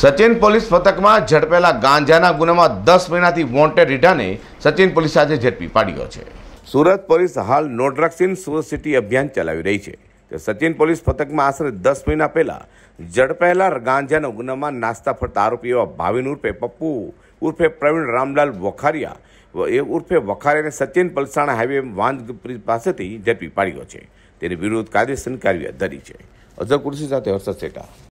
Sachin police મથકમાં ઝડપેલા ગાંજાના ગુનામાં દસ મહિનાથી વોન્ટેડ રીઢાને સચિન પોલીસ આજે ઝડપી પાડ્યો છે સુરત પોલીસ હાલ નો ડ્રગ્સ ઇન સુરત સિટી અભિયાન ચલાવી રહી છે તે સચિન પોલીસ મથકમાં આશરે દસ મહિના પહેલાં ઝડપાયેલા ગાંજાના ગુનામાં નાસ્તા ફરતા આરોપી એવા ભાવિન ઉર્ફે પપ્પુ ઉર્ફે પ્રવીણ રામલાલ વખારિયા એ ઉર્ફે વખારિયાને સચિન પલસાણા હાઈવે વાંદપુરી પાસેથી ઝડપી પાડ્યો છે તેની વિરુદ્ધ કાયદેસરની કાર્યવાહી ધરી છે અઝર કુર્સી સાથે હર્ષદ શેઠા